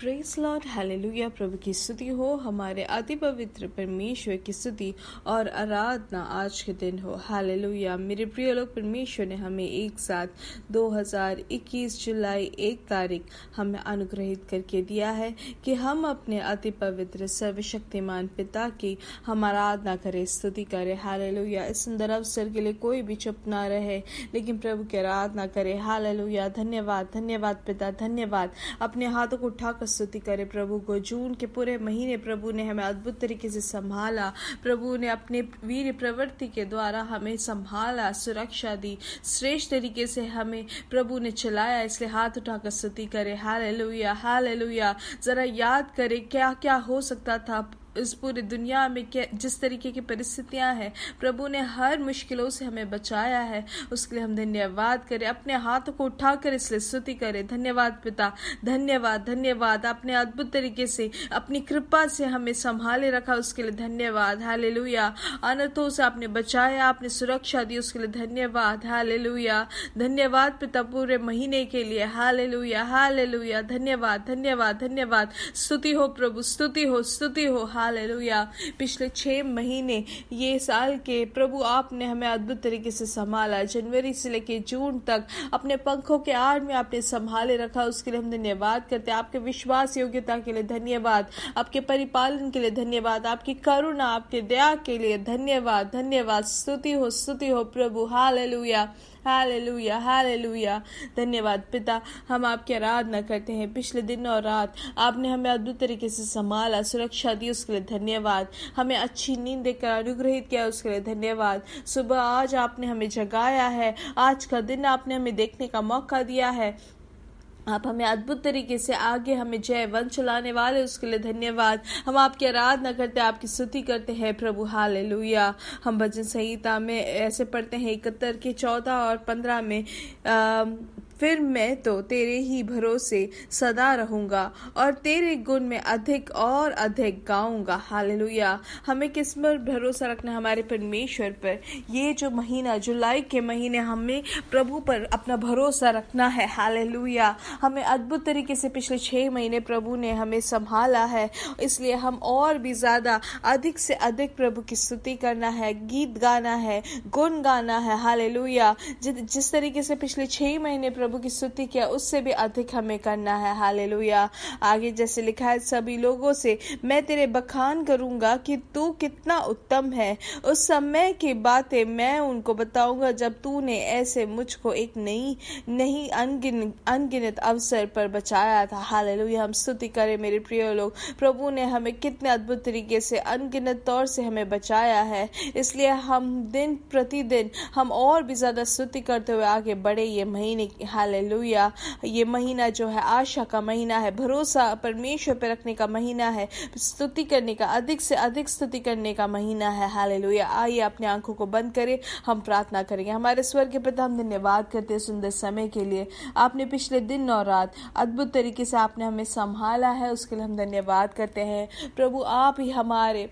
press Lord hallelujah प्रभु की स्तुति हो हमारे अति पवित्र परमेश्वर की स्तुति और आराधना आज के दिन हो हालेलुया मेरे प्रिय लोग परमेश्वर ने हमें एक साथ 2021 जुलाई एक तारीख हमें अनुग्रहित करके दिया है कि हम अपने अति पवित्र सर्वशक्तिमान पिता की हम आराधना करें स्तुति करें हालेलुया इस सुंदर अवसर के लिए कोई भी चुप ना रहे लेकिन प्रभु की आराधना करे हालेलुया धन्यवाद धन्यवाद पिता धन्यवाद अपने हाथों को उठाकर स्तुति करें प्रभु को जून के पूरे महीने प्रभु ने हमें अद्भुत तरीके से संभाला प्रभु ने अपने वीर प्रवृत्ति के द्वारा हमें संभाला सुरक्षा दी श्रेष्ठ तरीके से हमें प्रभु ने चलाया इसलिए हाथ उठाकर स्तुति करें हाल लोहिया हाल ज़रा याद करें क्या क्या हो सकता था इस पूरी दुनिया में जिस तरीके की परिस्थितियाँ हैं प्रभु ने हर मुश्किलों से हमें बचाया है उसके लिए हम धन्यवाद करें अपने हाथों को उठाकर इसलिए स्तुति करें धन्यवाद पिता धन्यवाद धन्यवाद आपने अद्भुत तरीके से अपनी कृपा से हमें संभाले रखा उसके लिए धन्यवाद हाले अनर्थों से आपने बचाया आपने सुरक्षा दी उसके लिए धन्यवाद हाले धन्यवाद पिता पूरे महीने के लिए हाले लुया हाले धन्यवाद धन्यवाद धन्यवाद स्तुति हो प्रभु स्तुति हो स्तुति हो हाल हालेलुया पिछले छः महीने ये साल के प्रभु आपने हमें अद्भुत तरीके से संभाला जनवरी से लेकर जून तक अपने पंखों के आड़ में आपने संभाले रखा उसके लिए हम धन्यवाद करते हैं आपके विश्वास योग्यता के लिए धन्यवाद आपके परिपालन के लिए धन्यवाद आपकी करुणा आपके दया के लिए धन्यवाद धन्यवाद स्तुति हो स्तुति हो प्रभु हालेलुया हालेलुया हालेलुया धन्यवाद पिता हम आपकी आराधना करते हैं पिछले दिन और रात आपने हमें अद्भुत तरीके से संभाला सुरक्षा दी उसके लिए धन्यवाद हमें अच्छी नींद देकर अनुग्रहित किया उसके लिए धन्यवाद सुबह आज आपने हमें जगाया है आज का दिन आपने हमें देखने का मौका दिया है आप हमें अद्भुत तरीके से आगे हमें जय वन चलाने वाले उसके लिए धन्यवाद हम आपकी आराधना करते हैं आपकी स्तुति करते हैं प्रभु हाल हम भजन संहिता में ऐसे पढ़ते हैं इकहत्तर के चौदह और पंद्रह में आ, फिर मैं तो तेरे ही भरोसे सदा रहूँगा और तेरे गुण में अधिक और अधिक गाऊँगा हाल हमें किस पर भरोसा रखना हमारे परमेश्वर पर ये जो महीना जुलाई के महीने हमें प्रभु पर अपना भरोसा रखना है हाल हमें अद्भुत तरीके से पिछले छः महीने प्रभु ने हमें संभाला है इसलिए हम और भी ज़्यादा अधिक से अधिक प्रभु की स्तुति करना है गीत गाना है गुण गाना है हाल जिस तरीके से पिछले छह महीने प्रभु प्रभु की स्तुति किया उससे भी अधिक हमें करना है हाले आगे जैसे लिखा है सभी लोगों से मैं तेरे बखान करूंगा कि तू कितना उत्तम है उस समय की बातें मैं उनको बताऊंगा जब तूने ऐसे मुझको एक नई नहीं अनगिन अनगिनत अवसर पर बचाया था हाले हम स्तुति करें मेरे प्रिय लोग प्रभु ने हमें कितने अद्भुत तरीके से अनगिनत तौर से हमें बचाया है इसलिए हम दिन प्रतिदिन हम और भी ज़्यादा स्तुति करते हुए आगे बढ़े ये महीने हालेलुया ये महीना जो है आशा का महीना है भरोसा परमेश्वर पर रखने का महीना है स्तुति करने का अधिक से अधिक स्तुति करने का महीना है हालेलुया आइए अपने आंखों को बंद करें हम प्रार्थना करेंगे हमारे स्वर के पिता हम धन्यवाद करते हैं सुंदर समय के लिए आपने पिछले दिन और रात अद्भुत तरीके से आपने हमें संभाला है उसके लिए हम धन्यवाद करते हैं प्रभु आप ही हमारे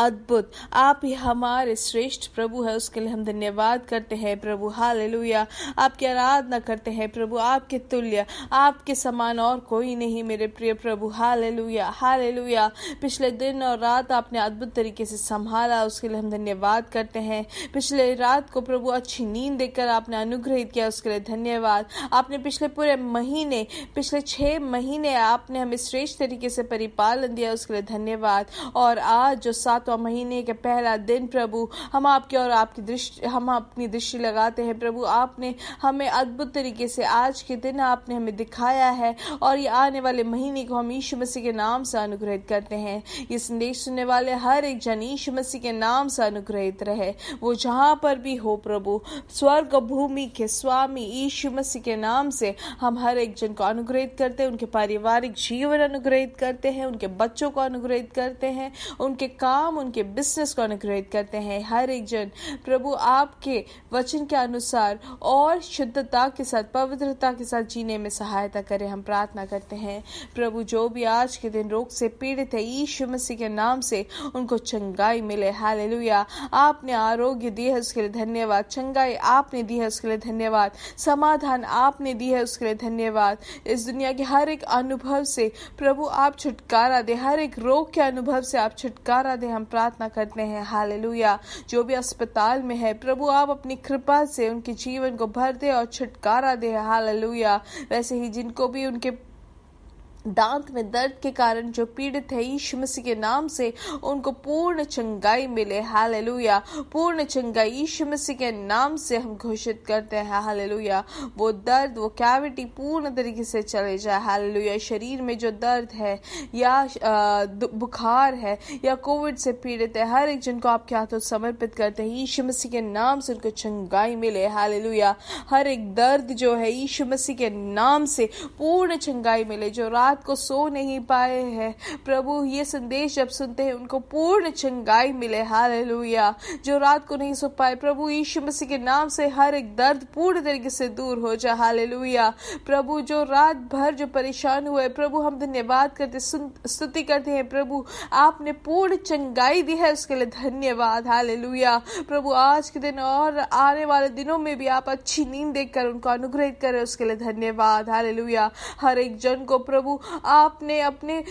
अद्भुत आप ही हमारे श्रेष्ठ प्रभु है उसके लिए हम धन्यवाद करते हैं प्रभु हालेलुया आपकी आराधना करते हैं प्रभु आपके तुल्य आपके समान और कोई नहीं मेरे प्रिय प्रभु हालेलुया हालेलुया पिछले दिन और रात आपने अद्भुत तरीके से संभाला उसके लिए हम धन्यवाद करते हैं पिछले रात को प्रभु अच्छी नींद देकर आपने अनुग्रहित किया उसके लिए धन्यवाद आपने पिछले पूरे महीने पिछले छह महीने आपने हमें श्रेष्ठ तरीके से परिपालन दिया उसके लिए धन्यवाद और आज जो सात सातवां महीने के पहला दिन प्रभु हम आपके और आपकी दृष्टि हम अपनी दृष्टि लगाते हैं प्रभु आपने हमें अद्भुत तरीके से आज के दिन आपने हमें दिखाया है और ये आने वाले महीने को हम ईशु मसीह के नाम से अनुग्रहित करते हैं ये संदेश सुनने वाले हर एक जन ईशु मसीह के नाम से अनुग्रहित रहे वो जहाँ पर भी हो प्रभु स्वर्ग भूमि के स्वामी ईशु मसीह के नाम से हम हर एक जन को अनुग्रहित करते हैं उनके पारिवारिक जीवन अनुग्रहित करते हैं उनके बच्चों को अनुग्रहित करते हैं उनके काम हम उनके बिजनेस को अनुग्रहित करते हैं हर एक जन प्रभु आपके वचन के अनुसार और शुद्धता के साथ पवित्रता के साथ जीने में सहायता करें हम प्रार्थना करते हैं प्रभु जो भी आज के दिन रोग से पीड़ित है यीशु मसीह के नाम से उनको चंगाई मिले हालेलुया आपने आरोग्य दी है उसके लिए धन्यवाद चंगाई आपने दी है उसके लिए धन्यवाद समाधान आपने दी है उसके लिए धन्यवाद इस दुनिया के हर एक अनुभव से प्रभु आप छुटकारा दे हर एक रोग के अनुभव से आप छुटकारा दे हम हम प्रार्थना करते हैं हाल जो भी अस्पताल में है प्रभु आप अपनी कृपा से उनके जीवन को भर दे और छुटकारा दे हाल वैसे ही जिनको भी उनके दांत में दर्द के कारण जो पीड़ित है यीशु मसीह के नाम से उनको पूर्ण चंगाई मिले हालेलुया पूर्ण चंगाई यीशु मसीह के नाम से हम घोषित करते हैं हालेलुया वो दर्द वो कैविटी पूर्ण तरीके से चले जाए हालेलुया शरीर में जो दर्द है या बुखार है या कोविड से पीड़ित है हर एक जन को आपके हाथों समर्पित करते हैं यीशु मसीह के नाम से उनको चंगाई मिले हालेलुया हर एक दर्द जो है यीशु मसीह के नाम से पूर्ण चंगाई मिले जो रात रात को सो नहीं पाए हैं प्रभु ये संदेश जब सुनते हैं उनको पूर्ण चंगाई मिले हाल जो रात को नहीं सो पाए प्रभु यीशु मसीह के नाम से हर एक दर्द पूर्ण तरीके से दूर हो जाए हाल प्रभु जो रात भर जो परेशान हुए प्रभु हम धन्यवाद करते स्तुति करते हैं प्रभु आपने पूर्ण चंगाई दी है उसके लिए धन्यवाद हाल प्रभु आज के दिन और आने वाले दिनों में भी आप अच्छी नींद देखकर उनको अनुग्रहित करें उसके लिए धन्यवाद हाल हर एक जन को प्रभु आपने अपने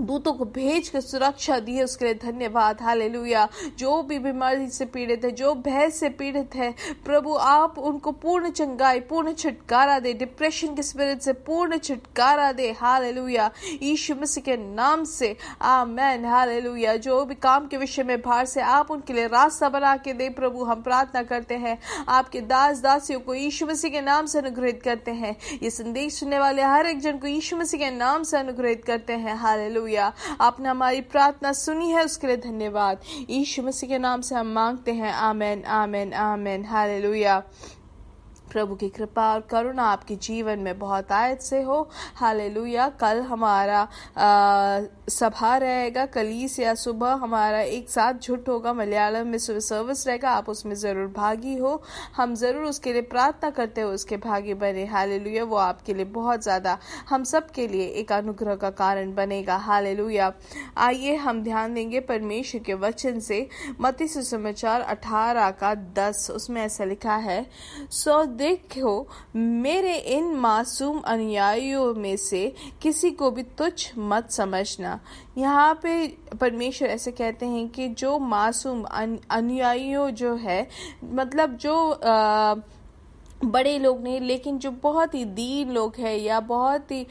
दूतों को भेज कर सुरक्षा दी उसके लिए धन्यवाद हालेलुया जो भी बीमारी से पीड़ित है जो भय से पीड़ित है प्रभु आप उनको पूर्ण चंगाई पूर्ण छुटकारा दे डिप्रेशन के स्पिरिट से पूर्ण छुटकारा दे हालेलुया ईशु मसीह के नाम से आमेन हालेलुया जो भी काम के विषय में भार से आप उनके लिए रास्ता बना के दे प्रभु हम प्रार्थना करते हैं आपके दास दासियों को ईशु मसीह के नाम से अनुग्रहित करते हैं ये संदेश सुनने वाले हर एक जन को ईशु मसीह के नाम से अनुग्रहित करते हैं हालेलुया हालेलुया आपने हमारी प्रार्थना सुनी है उसके लिए धन्यवाद यीशु मसीह के नाम से हम मांगते हैं आमेन आमेन आमेन हालेलुया प्रभु की कृपा और करुणा आपके जीवन में बहुत आयत से हो हाले कल हमारा आ, सभा रहेगा कलीस या सुबह हमारा एक साथ झुट होगा मलयालम में सुबह सर्विस रहेगा आप उसमें ज़रूर भागी हो हम ज़रूर उसके लिए प्रार्थना करते हो उसके भागी बने हाले वो आपके लिए बहुत ज़्यादा हम सब के लिए एक अनुग्रह का कारण बनेगा हाले आइए हम ध्यान देंगे परमेश्वर के वचन से मती सुसमाचार अठारह का दस उसमें ऐसा लिखा है सो देखो मेरे इन मासूम अनुयायियों में से किसी को भी तुच्छ मत समझना यहाँ पे परमेश्वर ऐसे कहते हैं कि जो मासूम अनुयायियों जो है मतलब जो आ, बड़े लोग नहीं लेकिन जो बहुत ही दीन लोग हैं या बहुत ही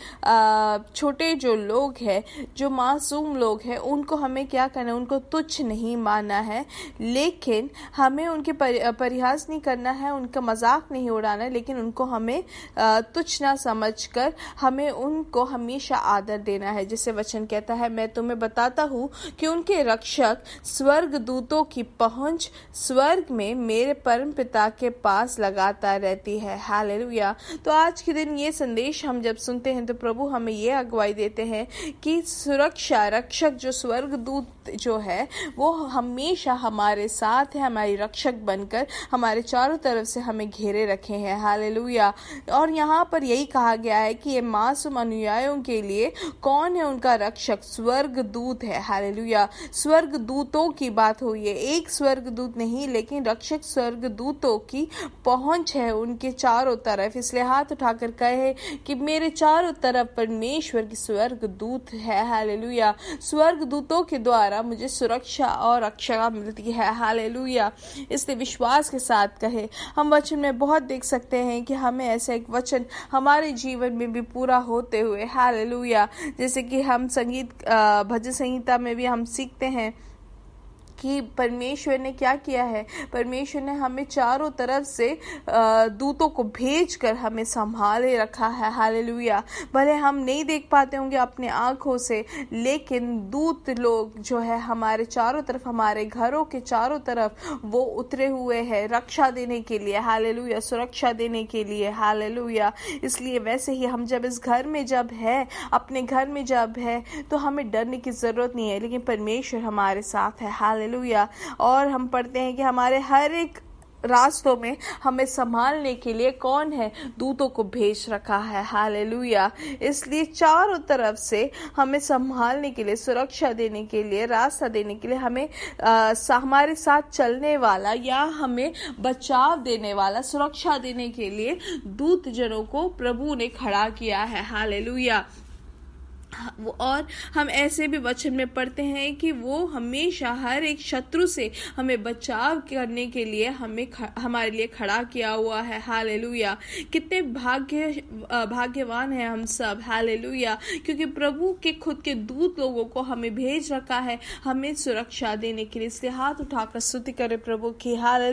छोटे जो लोग हैं जो मासूम लोग हैं उनको हमें क्या करना है उनको तुच्छ नहीं माना है लेकिन हमें उनके परिहास नहीं करना है उनका मजाक नहीं उड़ाना है लेकिन उनको हमें तुच्छ ना समझ कर हमें उनको हमेशा आदर देना है जैसे वचन कहता है मैं तुम्हें बताता हूँ कि उनके रक्षक स्वर्ग दूतों की पहुँच स्वर्ग में मेरे परम पिता के पास लगाता रहती रहती है हालेलुया तो आज के दिन ये संदेश हम जब सुनते हैं तो प्रभु हमें ये अगुवाई देते हैं कि सुरक्षा रक्षक जो स्वर्ग दूत जो है वो हमेशा हमारे साथ है हमारी रक्षक बनकर हमारे चारों तरफ से हमें घेरे रखे हैं हाल और यहाँ पर यही कहा गया है कि ये मासूम अनुयायों के लिए कौन है उनका रक्षक स्वर्ग दूत है हाल स्वर्ग दूतों की बात हुई है एक स्वर्ग दूत नहीं लेकिन रक्षक स्वर्ग दूतों की पहुंच है उनके चारों तरफ इसलिए हाथ उठाकर कहे कि मेरे चारों तरफ परमेश्वर की स्वर्ग दूत है हाल स्वर्ग दूतों के द्वारा द्वारा मुझे सुरक्षा और रक्षा मिलती है लुया इसलिए विश्वास के साथ कहे हम वचन में बहुत देख सकते हैं कि हमें ऐसा एक वचन हमारे जीवन में भी पूरा होते हुए हाल जैसे कि हम संगीत भजन संहिता में भी हम सीखते हैं कि परमेश्वर ने क्या किया है परमेश्वर ने हमें चारों तरफ से दूतों को भेज कर हमें संभाले रखा है हाल लुया भले हम नहीं देख पाते होंगे अपने आँखों से लेकिन दूत लोग जो है हमारे चारों तरफ हमारे घरों के चारों तरफ वो उतरे हुए हैं रक्षा देने के लिए हाल लुया सुरक्षा देने के लिए हाल लुया इसलिए वैसे ही हम जब इस घर में जब है अपने घर में जब है तो हमें डरने की ज़रूरत नहीं है लेकिन परमेश्वर हमारे साथ है हाल हालेलुया और हम पढ़ते हैं कि हमारे हर एक रास्तों में हमें संभालने के लिए कौन है दूतों को भेज रखा है हालेलुया इसलिए चारों तरफ से हमें संभालने के लिए सुरक्षा देने के लिए रास्ता देने के लिए हमें आ, हमारे साथ चलने वाला या हमें बचाव देने वाला सुरक्षा देने के लिए दूत जनों को प्रभु ने खड़ा किया है हालेलुया और हम ऐसे भी वचन में पढ़ते हैं कि वो हमेशा हर एक शत्रु से हमें बचाव करने के लिए हमें हमारे लिए खड़ा किया हुआ है हाल कितने भाग्य भाग्यवान है हम सब हाल क्योंकि प्रभु के खुद के दूत लोगों को हमें भेज रखा है हमें सुरक्षा देने के लिए इसलिए हाथ उठाकर स्तुति करें प्रभु की हाल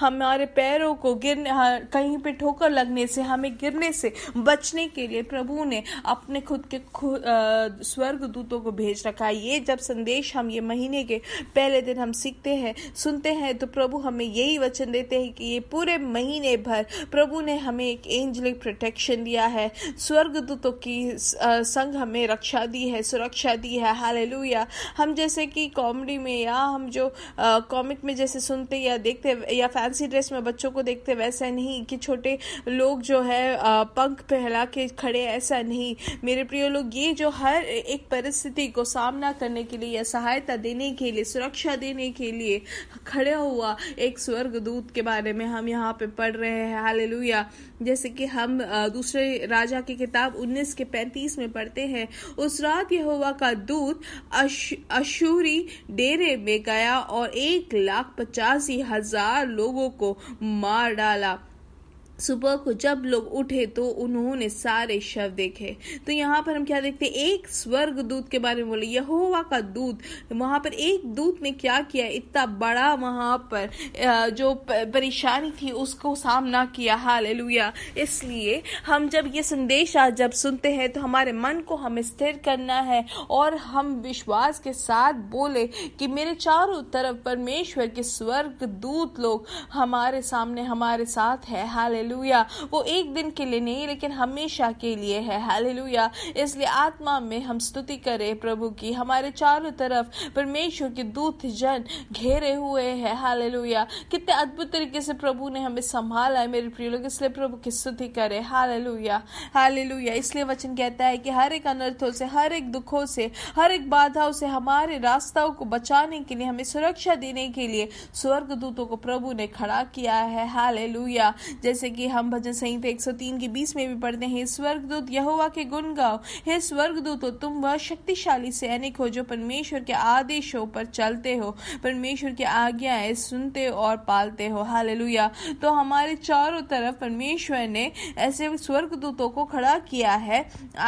हमारे पैरों को गिरने कहीं पे ठोकर लगने से हमें गिरने से बचने के लिए प्रभु ने अपने खुद के खुद स्वर्ग दूतों को भेज रखा है ये जब संदेश हम ये महीने के पहले दिन हम सीखते हैं सुनते हैं तो प्रभु हमें यही वचन देते हैं कि ये पूरे महीने भर प्रभु ने हमें एक एंजलिक प्रोटेक्शन दिया है स्वर्ग दूतों की संग हमें रक्षा दी है सुरक्षा दी है हाल हम जैसे कि कॉमेडी में या हम जो कॉमिक में जैसे सुनते या देखते या फैंसी ड्रेस में बच्चों को देखते वैसा नहीं कि छोटे लोग जो है पंख फैला के खड़े ऐसा नहीं मेरे प्रिय लोग ये कंपनी जो हर एक परिस्थिति को सामना करने के लिए या सहायता देने के लिए सुरक्षा देने के लिए खड़ा हुआ एक स्वर्ग दूत के बारे में हम यहाँ पे पढ़ रहे हैं हालेलुया जैसे कि हम दूसरे राजा की किताब 19 के 35 में पढ़ते हैं उस रात यहोवा का दूत अश, अशूरी डेरे में गया और एक लाख पचासी हजार लोगों को मार डाला सुबह को जब लोग उठे तो उन्होंने सारे शव देखे तो यहाँ पर हम क्या देखते हैं एक स्वर्ग दूत के बारे में बोले यहोवा का दूत वहां पर एक दूत ने क्या किया इतना बड़ा वहां पर जो परेशानी थी उसको सामना किया हाल इसलिए हम जब ये संदेश आज जब सुनते हैं तो हमारे मन को हमें स्थिर करना है और हम विश्वास के साथ बोले कि मेरे चारों तरफ परमेश्वर के स्वर्ग दूत लोग हमारे सामने हमारे साथ है हाल हालेलुया वो एक दिन के लिए नहीं लेकिन हमेशा के लिए है हालेलुया इसलिए आत्मा में हम स्तुति करें प्रभु की हमारे चारों तरफ परमेश्वर के दूत जन घेरे हुए हैं हालेलुया कितने अद्भुत तरीके से प्रभु ने हमें संभाला है मेरे प्रिय लोग इसलिए प्रभु की स्तुति करें हालेलुया हालेलुया इसलिए वचन कहता है कि हर एक अनर्थों से हर एक दुखों से हर एक बाधाओं से हमारे रास्ताओं को बचाने के लिए हमें सुरक्षा देने के लिए स्वर्ग दूतों को प्रभु ने खड़ा किया है हालेलुया जैसे कि कि हम भजन संहिता तीन के बीस में भी पढ़ते हैं स्वर्गदूत यहोवा के गुण गाओ हे स्वर्गदूत हो तुम वह शक्तिशाली सैनिक हो जो परमेश्वर के आदेशों पर चलते हो परमेश्वर की आज्ञाएं सुनते और पालते हो हाल तो हमारे चारों तरफ परमेश्वर ने ऐसे स्वर्गदूतों को खड़ा किया है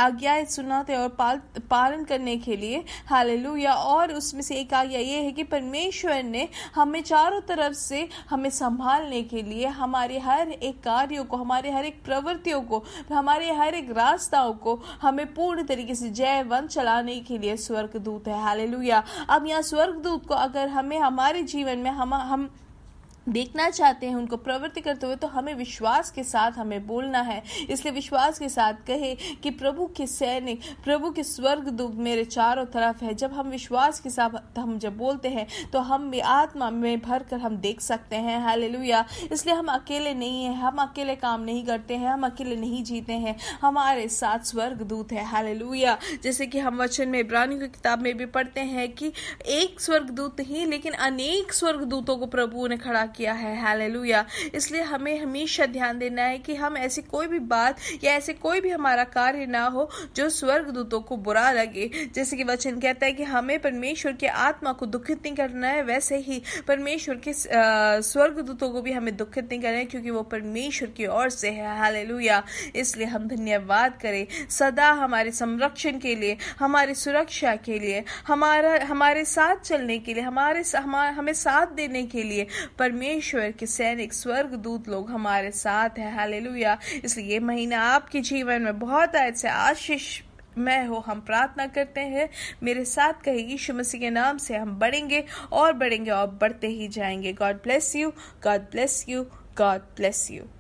आज्ञाएं सुनाते और पाल पालन करने के लिए हाल और उसमें से एक आज्ञा ये है कि परमेश्वर ने हमें चारों तरफ से हमें संभालने के लिए हमारे हर एक कार्य कार्यों को हमारे हर एक प्रवृत्तियों को हमारे हर एक रास्ताओं को हमें पूर्ण तरीके से जय वन चलाने के लिए स्वर्ग दूत है हालेलुया अब यहाँ दूत को अगर हमें हमारे जीवन में हम हम देखना चाहते हैं उनको प्रवृत्ति करते हुए तो हमें विश्वास के साथ हमें बोलना है इसलिए विश्वास के साथ कहे कि प्रभु के सैनिक प्रभु के स्वर्ग दूत मेरे चारों तरफ है जब हम विश्वास के साथ हम जब बोलते हैं तो हम आत्मा में भर कर हम देख सकते हैं हाल इसलिए हम अकेले नहीं हैं हम अकेले काम नहीं करते हैं हम अकेले नहीं जीते हैं हमारे साथ स्वर्ग दूत है हाल जैसे कि हम वचन में इब्रानी की किताब में भी पढ़ते हैं कि एक स्वर्गदूत ही लेकिन अनेक स्वर्ग दूतों को प्रभु ने खड़ा किया किया है हालेलुया इसलिए हमें हमेशा ध्यान देना है कि हम ऐसी कोई भी बात या ऐसे कोई भी हमारा कार्य ना हो जो स्वर्ग दूतों को बुरा लगे जैसे कि वचन कहता है कि हमें परमेश्वर के आत्मा को दुखित नहीं करना है वैसे ही परमेश्वर के दूतों को भी हमें दुखित नहीं करना है क्योंकि वो परमेश्वर की ओर से है हालेलुया इसलिए हम धन्यवाद करें सदा हमारे संरक्षण के लिए हमारी सुरक्षा के लिए हमारा हमारे साथ चलने के लिए हमारे हमारे हमें साथ देने के लिए परमेश्वर परमेश्वर के सैनिक दूत लोग हमारे साथ हैं हालेलुया इसलिए महीना आपके जीवन में बहुत ऐसे आशीष मैं हो हम प्रार्थना करते हैं मेरे साथ कहे यीशु मसीह के नाम से हम बढ़ेंगे और बढ़ेंगे और बढ़ते ही जाएंगे God bless you God bless you God bless you